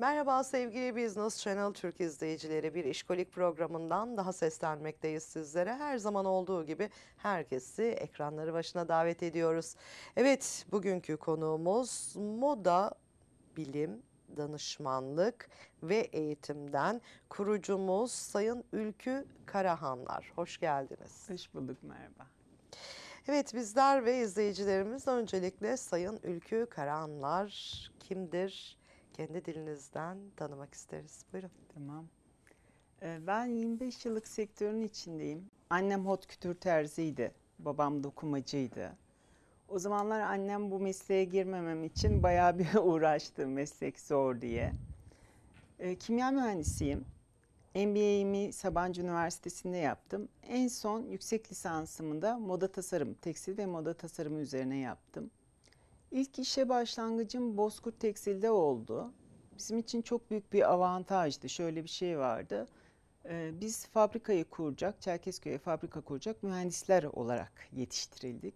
Merhaba sevgili Business Channel Türk izleyicileri bir işkolik programından daha seslenmekteyiz sizlere. Her zaman olduğu gibi herkesi ekranları başına davet ediyoruz. Evet bugünkü konuğumuz moda, bilim, danışmanlık ve eğitimden kurucumuz Sayın Ülkü Karahanlar. Hoş geldiniz. Hoş bulduk merhaba. Evet bizler ve izleyicilerimiz öncelikle Sayın Ülkü Karahanlar kimdir? kendi dilinizden tanımak isteriz. Buyurun. Tamam. Ee, ben 25 yıllık sektörün içindeyim. Annem hot kütür terziydi. Babam dokumacıydı. O zamanlar annem bu mesleğe girmemem için bayağı bir uğraştı meslek zor diye. Ee, kimya mühendisiyim. MBA'imi Sabancı Üniversitesi'nde yaptım. En son yüksek lisansımı da moda tasarım, tekstil ve moda tasarımı üzerine yaptım. İlk işe başlangıcım Bozkurt Tekstil'de oldu. Bizim için çok büyük bir avantajdı. Şöyle bir şey vardı. Ee, biz fabrikayı kuracak, Çerkezköy'e fabrika kuracak mühendisler olarak yetiştirildik.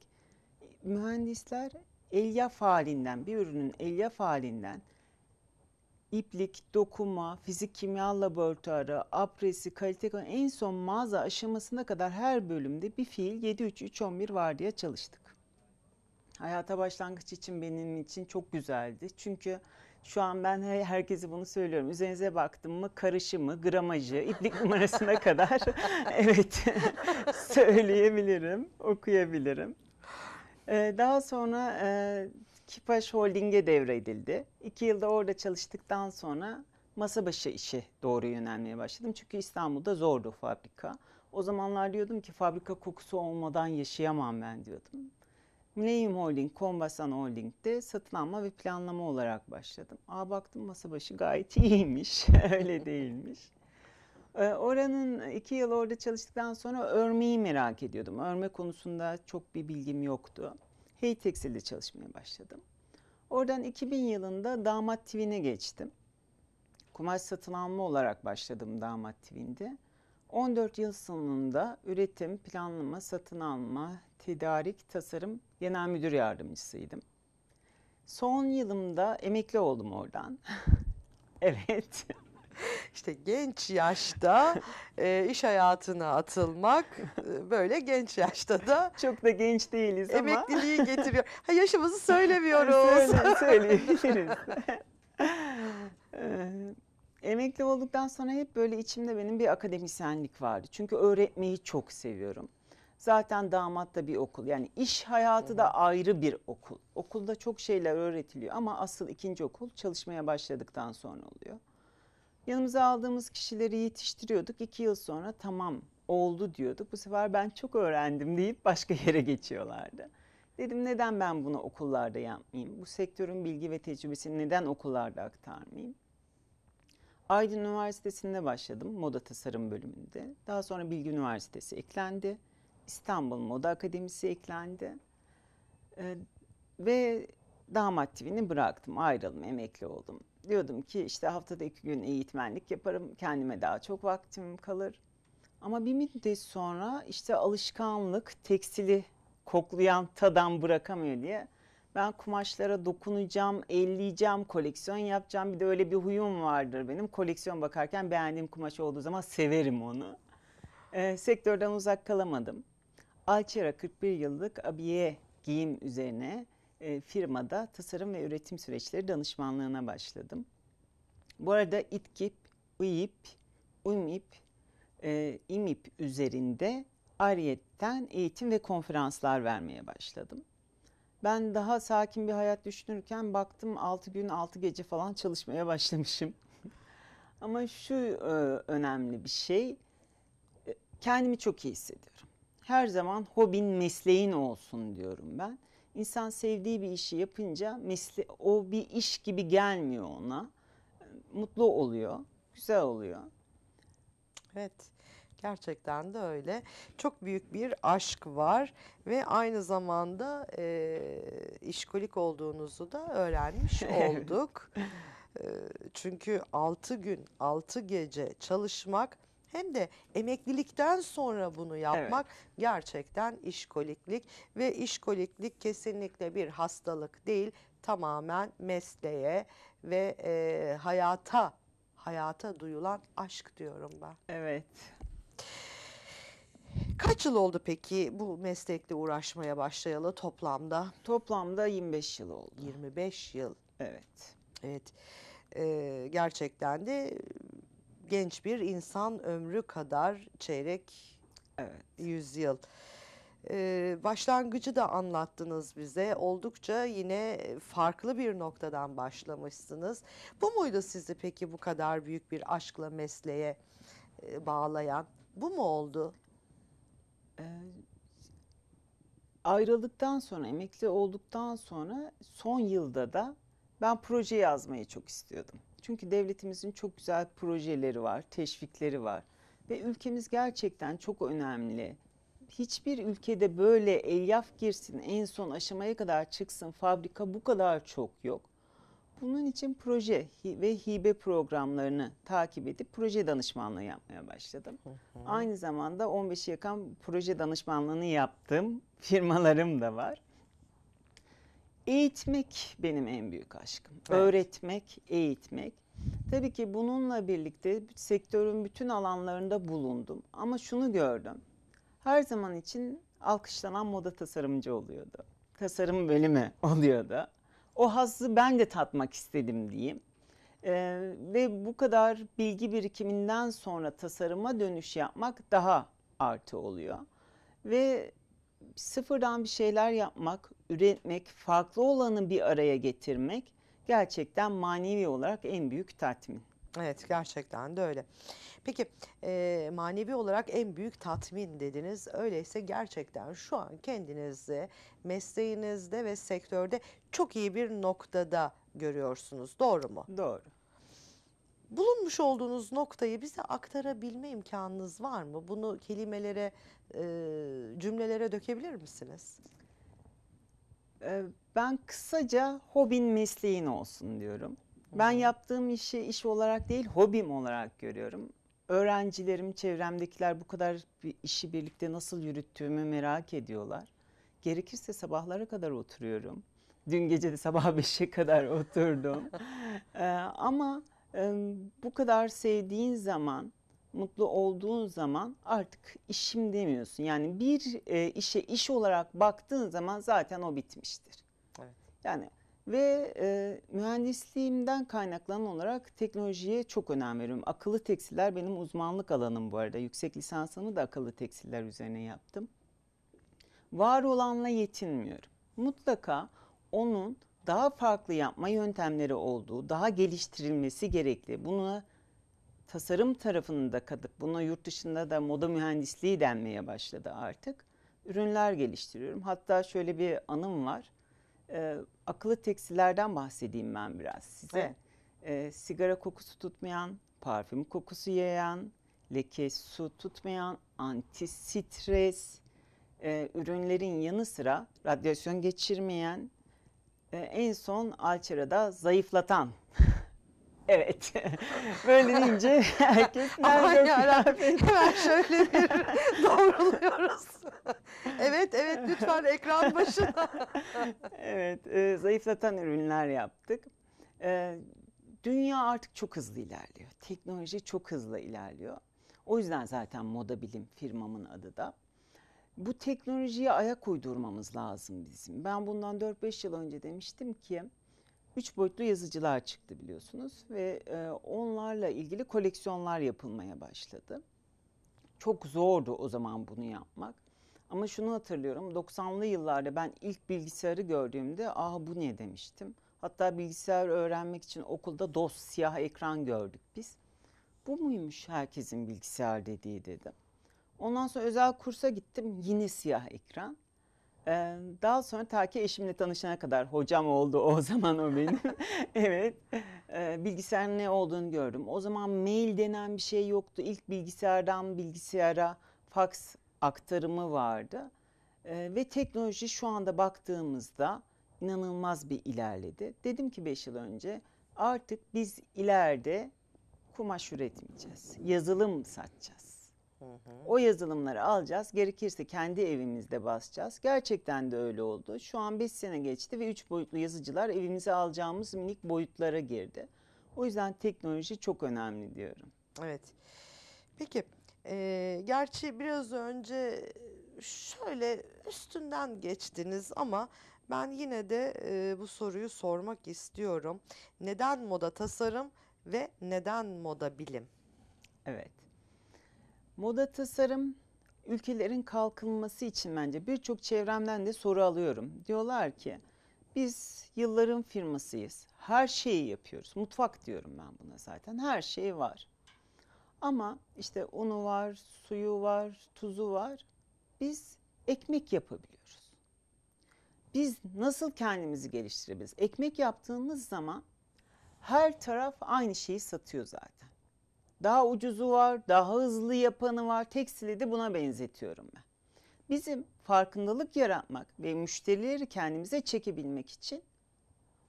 Mühendisler elyaf halinden, bir ürünün elyaf halinden iplik, dokuma, fizik kimya laboratuvarı, apresi, kalite en son mağaza aşamasına kadar her bölümde bir fiil 7-3-3-11 var diye çalıştık hayata başlangıç için benim için çok güzeldi. Çünkü şu an ben herkese bunu söylüyorum. Üzerinize baktım mı karışımı, gramajı, iplik numarasına kadar evet söyleyebilirim, okuyabilirim. Ee, daha sonra e, Kipaş Holding'e devredildi. İki yılda orada çalıştıktan sonra masa başı işi doğru yönelmeye başladım. Çünkü İstanbul'da zordu fabrika. O zamanlar diyordum ki fabrika kokusu olmadan yaşayamam ben diyordum. Millennium Holding, Kombasan Holding'de satın alma ve planlama olarak başladım. Aa baktım masa başı gayet iyiymiş, öyle değilmiş. Ee, oranın iki yıl orada çalıştıktan sonra örmeyi merak ediyordum. Örme konusunda çok bir bilgim yoktu. Hey Tekstil'de çalışmaya başladım. Oradan 2000 yılında Damat TV'ne geçtim. Kumaş satın alma olarak başladım Damat TV'nde. 14 yıl sonunda üretim, planlama, satın alma, tedarik, tasarım genel müdür yardımcısıydım. Son yılımda emekli oldum oradan. evet. İşte genç yaşta e, iş hayatına atılmak e, böyle genç yaşta da çok da genç değiliz ama emekliliği getiriyor. Ha yaşımızı söylemiyoruz. Söyle, söyleyebiliriz. Ee, emekli olduktan sonra hep böyle içimde benim bir akademisyenlik vardı. Çünkü öğretmeyi çok seviyorum. Zaten damat da bir okul. Yani iş hayatı da ayrı bir okul. Okulda çok şeyler öğretiliyor ama asıl ikinci okul çalışmaya başladıktan sonra oluyor. Yanımıza aldığımız kişileri yetiştiriyorduk. İki yıl sonra tamam oldu diyorduk. Bu sefer ben çok öğrendim deyip başka yere geçiyorlardı. Dedim neden ben bunu okullarda yapmayayım? Bu sektörün bilgi ve tecrübesini neden okullarda aktarmayayım? Aydın Üniversitesi'nde başladım moda tasarım bölümünde. Daha sonra Bilgi Üniversitesi eklendi. İstanbul Moda Akademisi eklendi. E, ve damat TV'ni bıraktım, ayrıldım, emekli oldum. Diyordum ki işte haftada iki gün eğitmenlik yaparım, kendime daha çok vaktim kalır. Ama bir müddet sonra işte alışkanlık tekstili koklayan tadan bırakamıyor diye ben kumaşlara dokunacağım, elleyeceğim, koleksiyon yapacağım. Bir de öyle bir huyum vardır benim. Koleksiyon bakarken beğendiğim kumaş olduğu zaman severim onu. E, sektörden uzak kalamadım. Alçera 41 yıllık abiye giyim üzerine e, firmada tasarım ve üretim süreçleri danışmanlığına başladım. Bu arada itkip, uyip, umip, e, İMİP üzerinde ariyetten eğitim ve konferanslar vermeye başladım. Ben daha sakin bir hayat düşünürken baktım 6 gün 6 gece falan çalışmaya başlamışım. Ama şu e, önemli bir şey, e, kendimi çok iyi hissediyorum her zaman hobin mesleğin olsun diyorum ben. İnsan sevdiği bir işi yapınca mesle o bir iş gibi gelmiyor ona. Mutlu oluyor, güzel oluyor. Evet. Gerçekten de öyle. Çok büyük bir aşk var ve aynı zamanda e, işkolik olduğunuzu da öğrenmiş olduk. e, çünkü 6 gün, 6 gece çalışmak hem de emeklilikten sonra bunu yapmak evet. gerçekten işkoliklik ve işkoliklik kesinlikle bir hastalık değil tamamen mesleğe ve e, hayata hayata duyulan aşk diyorum ben. Evet. Kaç yıl oldu peki bu meslekle uğraşmaya başlayalı toplamda? Toplamda 25 yıl oldu. 25 yıl. Evet. Evet. Ee, gerçekten de genç bir insan ömrü kadar çeyrek evet. yüzyıl. Ee, başlangıcı da anlattınız bize. Oldukça yine farklı bir noktadan başlamışsınız. Bu muydu sizi peki bu kadar büyük bir aşkla mesleğe e, bağlayan? Bu mu oldu? Ee, ayrıldıktan sonra, emekli olduktan sonra son yılda da ben proje yazmayı çok istiyordum. Çünkü devletimizin çok güzel projeleri var, teşvikleri var. Ve ülkemiz gerçekten çok önemli. Hiçbir ülkede böyle elyaf girsin, en son aşamaya kadar çıksın, fabrika bu kadar çok yok. Bunun için proje ve hibe programlarını takip edip proje danışmanlığı yapmaya başladım. Aynı zamanda 15 yakan proje danışmanlığını yaptım. Firmalarım da var. Eğitmek benim en büyük aşkım. Evet. Öğretmek, eğitmek. Tabii ki bununla birlikte sektörün bütün alanlarında bulundum. Ama şunu gördüm. Her zaman için alkışlanan moda tasarımcı oluyordu. Tasarım bölümü oluyordu. O hazzı ben de tatmak istedim diyeyim. Ee, ve bu kadar bilgi birikiminden sonra tasarıma dönüş yapmak daha artı oluyor. Ve sıfırdan bir şeyler yapmak, üretmek, farklı olanı bir araya getirmek gerçekten manevi olarak en büyük tatmin. Evet gerçekten de öyle. Peki e, manevi olarak en büyük tatmin dediniz. Öyleyse gerçekten şu an kendinizi mesleğinizde ve sektörde çok iyi bir noktada görüyorsunuz. Doğru mu? Doğru. Bulunmuş olduğunuz noktayı bize aktarabilme imkanınız var mı? Bunu kelimelere, e, cümlelere dökebilir misiniz? Ee, ben kısaca hobin mesleğin olsun diyorum. Ben yaptığım işi iş olarak değil hobim olarak görüyorum. Öğrencilerim, çevremdekiler bu kadar bir işi birlikte nasıl yürüttüğümü merak ediyorlar. Gerekirse sabahlara kadar oturuyorum. Dün gece de sabah 5'e kadar oturdum. ee, ama e, bu kadar sevdiğin zaman mutlu olduğun zaman artık işim demiyorsun. Yani bir e, işe iş olarak baktığın zaman zaten o bitmiştir. Evet. Yani ve e, mühendisliğimden kaynaklanan olarak teknolojiye çok önem veriyorum. Akıllı tekstiller benim uzmanlık alanım bu arada. Yüksek lisansımı da akıllı tekstiller üzerine yaptım. Var olanla yetinmiyorum. Mutlaka onun daha farklı yapma yöntemleri olduğu, daha geliştirilmesi gerekli. Buna tasarım tarafında kadık kadıp buna yurt dışında da moda mühendisliği denmeye başladı artık. Ürünler geliştiriyorum. Hatta şöyle bir anım var. E, akıllı tekstillerden bahsedeyim ben biraz size. Evet. E, sigara kokusu tutmayan, parfüm kokusu yayan, leke su tutmayan, anti stres e, ürünlerin yanı sıra radyasyon geçirmeyen, e, en son alçerada zayıflatan Evet. Böyle deyince herkes nerede kıyafet? Hemen şöyle bir doğruluyoruz. evet evet lütfen ekran başına. evet e, zayıflatan ürünler yaptık. E, dünya artık çok hızlı ilerliyor. Teknoloji çok hızlı ilerliyor. O yüzden zaten moda bilim firmamın adı da. Bu teknolojiye ayak uydurmamız lazım bizim. Ben bundan 4-5 yıl önce demiştim ki üç boyutlu yazıcılar çıktı biliyorsunuz ve e, onlarla ilgili koleksiyonlar yapılmaya başladı. Çok zordu o zaman bunu yapmak. Ama şunu hatırlıyorum 90'lı yıllarda ben ilk bilgisayarı gördüğümde ah bu ne demiştim. Hatta bilgisayar öğrenmek için okulda DOS siyah ekran gördük biz. Bu muymuş herkesin bilgisayar dediği dedim. Ondan sonra özel kursa gittim yine siyah ekran. Ee, daha sonra ta ki eşimle tanışana kadar hocam oldu o zaman o benim. evet. Ee, bilgisayarın ne olduğunu gördüm. O zaman mail denen bir şey yoktu. İlk bilgisayardan bilgisayara fax aktarımı vardı. Ee, ve teknoloji şu anda baktığımızda inanılmaz bir ilerledi. Dedim ki 5 yıl önce artık biz ileride kumaş üretmeyeceğiz. Yazılım satacağız. Hı hı. O yazılımları alacağız. Gerekirse kendi evimizde basacağız. Gerçekten de öyle oldu. Şu an 5 sene geçti ve 3 boyutlu yazıcılar evimize alacağımız minik boyutlara girdi. O yüzden teknoloji çok önemli diyorum. Evet. Peki, e, gerçi biraz önce şöyle üstünden geçtiniz ama ben yine de e, bu soruyu sormak istiyorum. Neden moda tasarım ve neden moda bilim? Evet. Moda tasarım ülkelerin kalkınması için bence birçok çevremden de soru alıyorum. Diyorlar ki biz yılların firmasıyız. Her şeyi yapıyoruz. Mutfak diyorum ben buna zaten. Her şey var. Ama işte unu var, suyu var, tuzu var. Biz ekmek yapabiliyoruz. Biz nasıl kendimizi geliştirebiliriz? Ekmek yaptığımız zaman her taraf aynı şeyi satıyor zaten. Daha ucuzu var, daha hızlı yapanı var. Tekstili de buna benzetiyorum ben. Bizim farkındalık yaratmak ve müşterileri kendimize çekebilmek için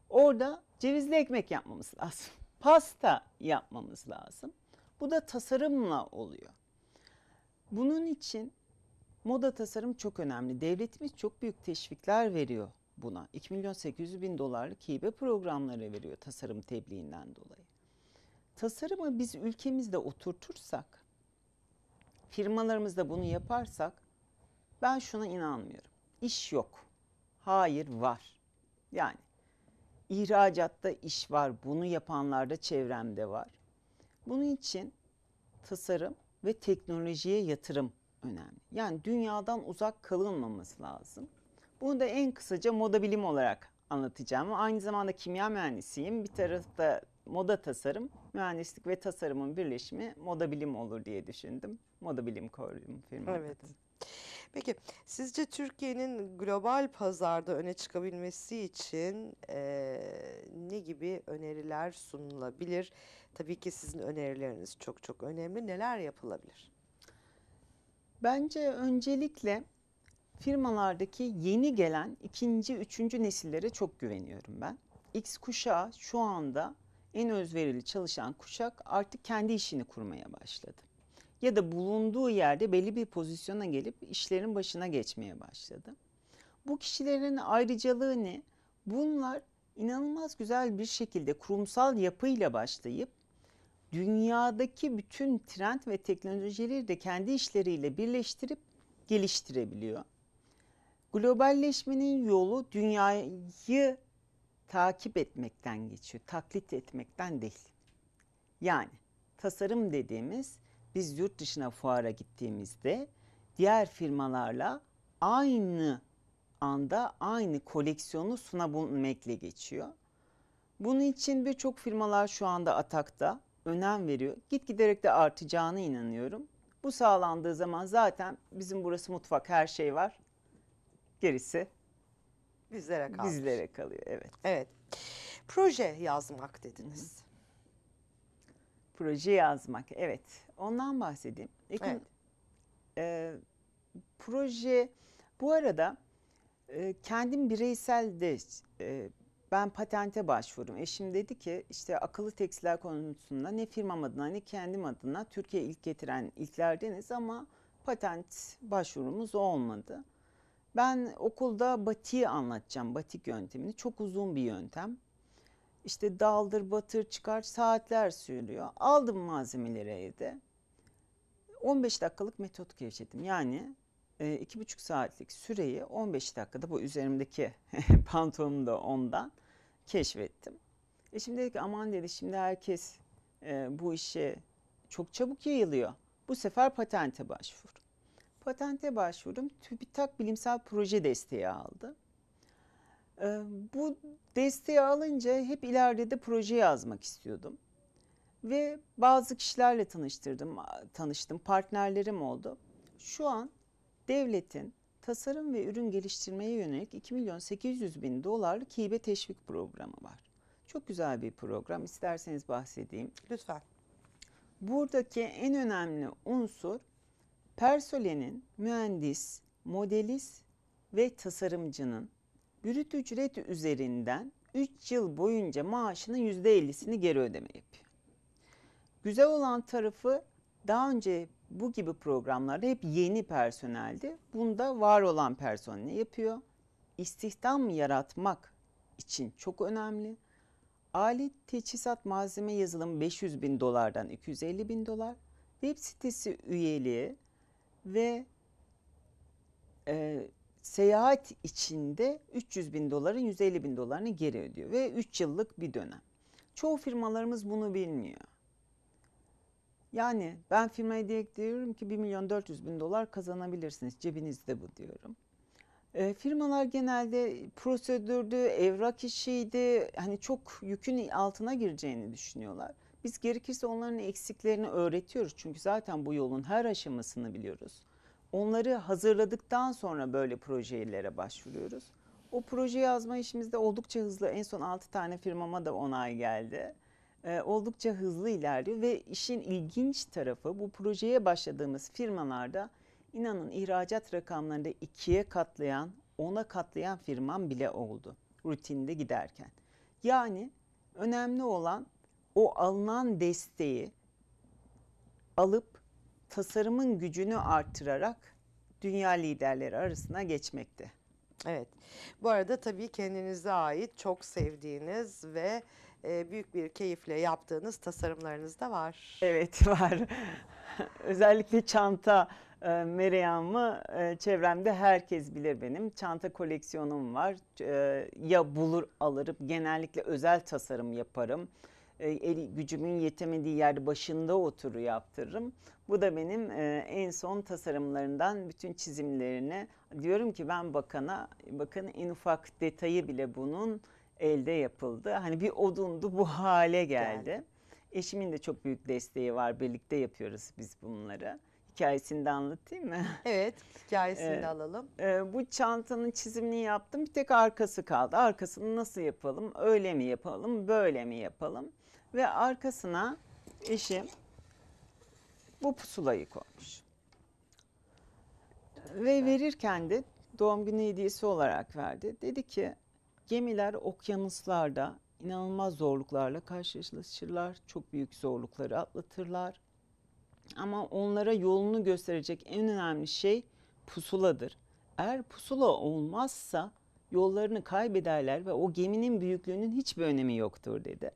orada cevizli ekmek yapmamız lazım. Pasta yapmamız lazım. Bu da tasarımla oluyor. Bunun için moda tasarım çok önemli. Devletimiz çok büyük teşvikler veriyor buna. 2 milyon 800 bin dolarlık hibe programları veriyor tasarım tebliğinden dolayı tasarımı biz ülkemizde oturtursak, firmalarımızda bunu yaparsak ben şuna inanmıyorum. İş yok. Hayır var. Yani ihracatta iş var. Bunu yapanlarda çevremde var. Bunun için tasarım ve teknolojiye yatırım önemli. Yani dünyadan uzak kalınmaması lazım. Bunu da en kısaca moda bilim olarak anlatacağım. Aynı zamanda kimya mühendisiyim. Bir tarafta moda tasarım, mühendislik ve tasarımın birleşimi moda bilim olur diye düşündüm. Moda bilim koydum firma. Evet. Peki sizce Türkiye'nin global pazarda öne çıkabilmesi için e, ne gibi öneriler sunulabilir? Tabii ki sizin önerileriniz çok çok önemli. Neler yapılabilir? Bence öncelikle firmalardaki yeni gelen ikinci, üçüncü nesillere çok güveniyorum ben. X kuşağı şu anda en özverili çalışan kuşak artık kendi işini kurmaya başladı. Ya da bulunduğu yerde belli bir pozisyona gelip işlerin başına geçmeye başladı. Bu kişilerin ayrıcalığı ne? Bunlar inanılmaz güzel bir şekilde kurumsal yapıyla başlayıp dünyadaki bütün trend ve teknolojileri de kendi işleriyle birleştirip geliştirebiliyor. Globalleşmenin yolu dünyayı takip etmekten geçiyor, taklit etmekten değil. Yani tasarım dediğimiz biz yurt dışına fuara gittiğimizde diğer firmalarla aynı anda aynı koleksiyonu sunabilmekle geçiyor. Bunun için birçok firmalar şu anda atakta önem veriyor. Git giderek de artacağına inanıyorum. Bu sağlandığı zaman zaten bizim burası mutfak her şey var. Gerisi bizlere kalmış. Bizlere kalıyor evet. Evet. Proje yazmak dediniz. Hı -hı. Proje yazmak evet. Ondan bahsedeyim. Ekim, evet. e, proje bu arada e, kendim bireysel de e, ben patente başvurdum. Eşim dedi ki işte akıllı tekstiller konusunda ne firmam adına ne kendim adına Türkiye ilk getiren ilklerdeniz ama patent başvurumuz olmadı. Ben okulda batiği anlatacağım, batik yöntemini. Çok uzun bir yöntem. İşte daldır, batır, çıkar, saatler sürüyor. Aldım malzemeleri evde. 15 dakikalık metot gevşedim. Yani e, iki buçuk saatlik süreyi 15 dakikada bu üzerimdeki pantolonum da ondan keşfettim. E şimdi dedi ki aman dedi şimdi herkes e, bu işe çok çabuk yayılıyor. Bu sefer patente başvur patente başvurdum. TÜBİTAK bilimsel proje desteği aldı. Ee, bu desteği alınca hep ileride de proje yazmak istiyordum. Ve bazı kişilerle tanıştırdım, tanıştım, partnerlerim oldu. Şu an devletin tasarım ve ürün geliştirmeye yönelik 2 milyon 800 bin dolarlık hibe teşvik programı var. Çok güzel bir program. İsterseniz bahsedeyim. Lütfen. Buradaki en önemli unsur personelin, mühendis, modelist ve tasarımcının bürüt ücret üzerinden 3 yıl boyunca maaşının %50'sini geri ödeme yapıyor. Güzel olan tarafı daha önce bu gibi programlarda hep yeni personeldi. Bunda var olan personeli yapıyor. İstihdam yaratmak için çok önemli. Alet teçhizat malzeme yazılım 500 bin dolardan 250 bin dolar. Web sitesi üyeliği ve e, seyahat içinde 300 bin doların 150 bin dolarını geri ödüyor ve 3 yıllık bir dönem. Çoğu firmalarımız bunu bilmiyor. Yani ben firmaya direkt diyorum ki 1 milyon 400 bin dolar kazanabilirsiniz cebinizde bu diyorum. E, firmalar genelde prosedürdü, evrak işiydi, hani çok yükün altına gireceğini düşünüyorlar. Biz gerekirse onların eksiklerini öğretiyoruz. Çünkü zaten bu yolun her aşamasını biliyoruz. Onları hazırladıktan sonra böyle projelere başvuruyoruz. O proje yazma işimizde oldukça hızlı. En son 6 tane firmama da onay geldi. Ee, oldukça hızlı ilerliyor ve işin ilginç tarafı bu projeye başladığımız firmalarda inanın ihracat rakamlarında ikiye katlayan, ona katlayan firmam bile oldu rutinde giderken. Yani önemli olan o alınan desteği alıp tasarımın gücünü artırarak dünya liderleri arasına geçmekte. Evet. Bu arada tabii kendinize ait çok sevdiğiniz ve e, büyük bir keyifle yaptığınız tasarımlarınız da var. Evet var. Özellikle çanta e, Meryem'i e, çevremde herkes bilir benim. Çanta koleksiyonum var. Ya bulur alırım. Genellikle özel tasarım yaparım. E, el gücümün yetemediği yer başında oturu yaptırırım. Bu da benim e, en son tasarımlarından bütün çizimlerini diyorum ki ben bakana bakın en ufak detayı bile bunun elde yapıldı. Hani bir odundu bu hale geldi. Yani. Eşimin de çok büyük desteği var. Birlikte yapıyoruz biz bunları hikayesini de anlatayım mı? Evet hikayesini de e, alalım. E, bu çantanın çizimini yaptım bir tek arkası kaldı. Arkasını nasıl yapalım öyle mi yapalım böyle mi yapalım? ve arkasına eşim bu pusulayı koymuş. Ve verirken de doğum günü hediyesi olarak verdi. Dedi ki gemiler okyanuslarda inanılmaz zorluklarla karşılaşırlar. Çok büyük zorlukları atlatırlar. Ama onlara yolunu gösterecek en önemli şey pusuladır. Eğer pusula olmazsa yollarını kaybederler ve o geminin büyüklüğünün hiçbir önemi yoktur dedi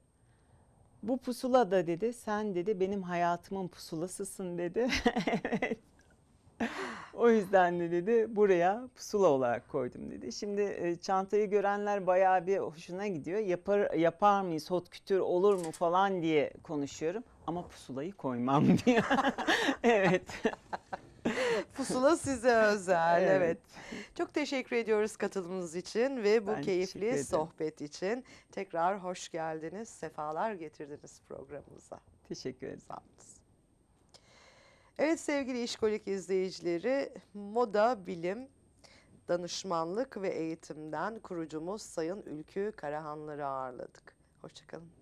bu pusula da dedi sen dedi benim hayatımın pusulasısın dedi. evet. O yüzden de dedi buraya pusula olarak koydum dedi. Şimdi e, çantayı görenler bayağı bir hoşuna gidiyor. Yapar, yapar mıyız hot kütür olur mu falan diye konuşuyorum. Ama pusulayı koymam diyor. evet. Pusula size özel. Evet. evet. Çok teşekkür ediyoruz katılımınız için ve bu ben keyifli sohbet için. Tekrar hoş geldiniz. Sefalar getirdiniz programımıza. Teşekkür ederiz. Evet sevgili işkolik izleyicileri, moda, bilim, danışmanlık ve eğitimden kurucumuz Sayın Ülkü Karahanları ağırladık. Hoşçakalın.